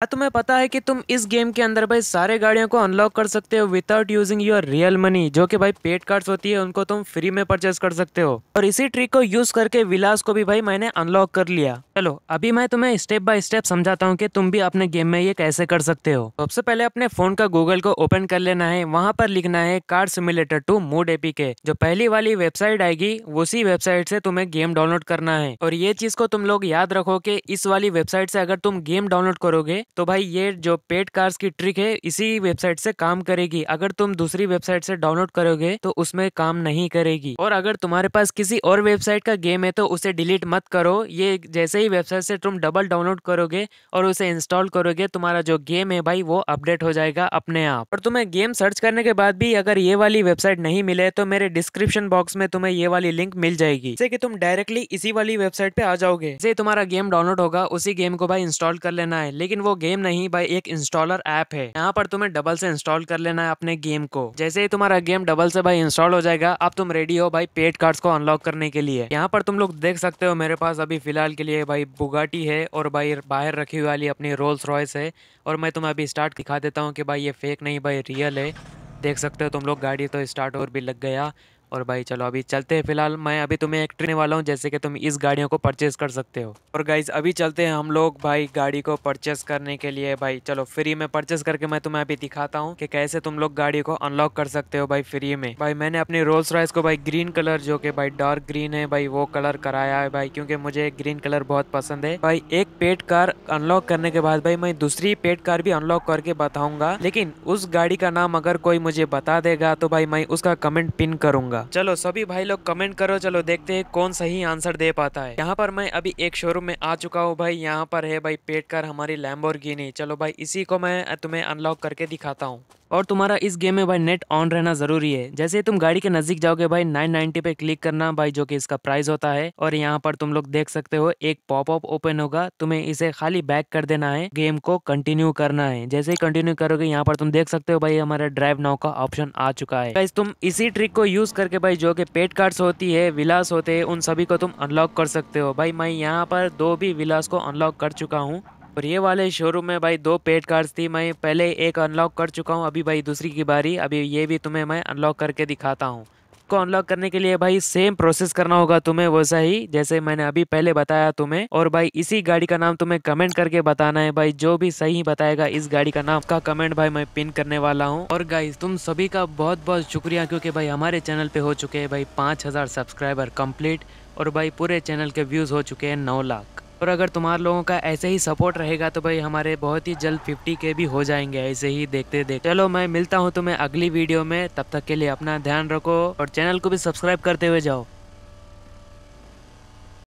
क्या हाँ, तुम्हें पता है कि तुम इस गेम के अंदर भाई सारे गाड़ियों को अनलॉक कर सकते हो without using your real money जो कि भाई पेड कार्ड्स होती है उनको तुम फ्री में परचेज कर सकते हो और इसी ट्रिक को यूज करके विलास को भी भाई मैंने अनलॉक कर लिया चलो अभी मैं तुम्हें स्टेप बाय स्टेप समझाता हूँ कि तुम भी अपने गेम में ये कैसे कर सकते हो सबसे पहले अपने फोन का गूगल को ओपन कर लेना है वहाँ पर लिखना है कार्ड सिमुलेटर टू मूड एपी के जो पहली वाली वेबसाइट आएगी उसी वेबसाइट से तुम्हें गेम डाउनलोड करना है और ये चीज को तुम लोग याद रखो की इस वाली वेबसाइट से अगर तुम गेम डाउनलोड करोगे तो भाई ये जो पेड कार्स की ट्रिक है इसी वेबसाइट से काम करेगी अगर तुम दूसरी वेबसाइट से डाउनलोड करोगे तो उसमें काम नहीं करेगी और अगर तुम्हारे पास किसी और वेबसाइट का गेम है तो उसे डिलीट मत करो ये जैसे ही वेबसाइट से तुम डबल डाउनलोड करोगे और उसे इंस्टॉल करोगे तुम्हारा जो गेम है भाई वो अपडेट हो जाएगा अपने आप और तुम्हें गेम सर्च करने के बाद भी अगर ये वाली वेबसाइट नहीं मिले तो मेरे डिस्क्रिप्शन बॉक्स में तुम्हें ये वाली लिंक मिल जाएगी जैसे कि तुम डायरेक्टली इसी वाली वेबसाइट पे आ जाओगे जैसे तुम्हारा गेम डाउनलोड होगा उसी गेम को भाई इंस्टॉल कर लेना है लेकिन वो गेम नहीं भाई एक इंस्टॉलर ऐप है यहाँ पर तुम्हें डबल से इंस्टॉल कर लेना है अपने गेम को जैसे ही तुम्हारा गेम डबल से भाई इंस्टॉल हो जाएगा अब तुम रेडी हो भाई पेड कार्ड्स को अनलॉक करने के लिए यहाँ पर तुम लोग देख सकते हो मेरे पास अभी फिलहाल के लिए भाई बुगाटी है और भाई बाहर रखी हुई वाली अपनी रोल्स रॉयस है और मैं तुम्हें अभी स्टार्ट दिखा देता हूँ कि भाई ये फेक नहीं भाई रियल है देख सकते हो तुम लोग गाड़ी तो स्टार्ट और भी लग गया और भाई चलो अभी चलते हैं फिलहाल मैं अभी तुम्हें एक ट्रेन वाला हूँ जैसे कि तुम इस गाड़ियों को परचेस कर सकते हो और गाइज अभी चलते हैं हम लोग भाई गाड़ी को परचेस करने के लिए भाई चलो फ्री में परचेस करके मैं तुम्हें अभी दिखाता हूँ कि कैसे तुम लोग गाड़ी को अनलॉक कर सकते हो भाई फ्री में भाई मैंने अपनी रोल्स रॉयस को भाई ग्रीन कलर जो कि भाई डार्क ग्रीन है भाई वो कलर कराया है भाई क्योंकि मुझे ग्रीन कलर बहुत पसंद है भाई एक पेट कार अनलॉक करने के बाद भाई मैं दूसरी पेट कार भी अनलॉक करके बताऊंगा लेकिन उस गाड़ी का नाम अगर कोई मुझे बता देगा तो भाई मैं उसका कमेंट पिन करूंगा होगा चलो सभी भाई लोग कमेंट करो चलो देखते हैं कौन सही आंसर दे पाता है यहाँ पर मैं अभी एक शोरूम में आ चुका हूँ भाई यहाँ पर है भाई पेट कर हमारी लैम्बोर चलो भाई इसी को मैं तुम्हें अनलॉक करके दिखाता हूँ और तुम्हारा इस गेम में भाई नेट ऑन रहना ज़रूरी है जैसे तुम गाड़ी के नज़दीक जाओगे भाई नाइन नाइनटी पे क्लिक करना भाई जो कि इसका प्राइस होता है और यहाँ पर तुम लोग देख सकते हो एक पॉपअप ओपन होगा तुम्हें इसे खाली बैक कर देना है गेम को कंटिन्यू करना है जैसे ही कंटिन्यू करोगे यहाँ पर तुम देख सकते हो भाई हमारा ड्राइव नाव का ऑप्शन आ चुका है तुम इसी ट्रिक को यूज करके भाई जो की पेट कार्ड होती है विलास होते है उन सभी को तुम अनलॉक कर सकते हो भाई मैं यहाँ पर दो भी विलास को अनलॉक कर चुका हूँ और ये वाले शोरूम में भाई दो पेड कार्ड्स थी मैं पहले एक अनलॉक कर चुका हूँ अभी भाई दूसरी की बारी अभी ये भी तुम्हें मैं अनलॉक करके दिखाता हूँ को अनलॉक करने के लिए भाई सेम प्रोसेस करना होगा तुम्हें वैसा ही जैसे मैंने अभी पहले बताया तुम्हें और भाई इसी गाड़ी का नाम तुम्हें कमेंट करके बताना है भाई जो भी सही बताएगा इस गाड़ी का नाम का कमेंट भाई मैं पिन करने वाला हूँ और गाइस तुम सभी का बहुत बहुत शुक्रिया क्योंकि भाई हमारे चैनल पे हो चुके हैं भाई पाँच सब्सक्राइबर कम्प्लीट और भाई पूरे चैनल के व्यूज हो चुके हैं नौ लाख और अगर तुम्हारे लोगों का ऐसे ही सपोर्ट रहेगा तो भाई हमारे बहुत ही जल्द फिफ्टी के भी हो जाएंगे ऐसे ही देखते देखते चलो मैं मिलता हूँ तुम्हें अगली वीडियो में तब तक के लिए अपना ध्यान रखो और चैनल को भी सब्सक्राइब करते हुए जाओ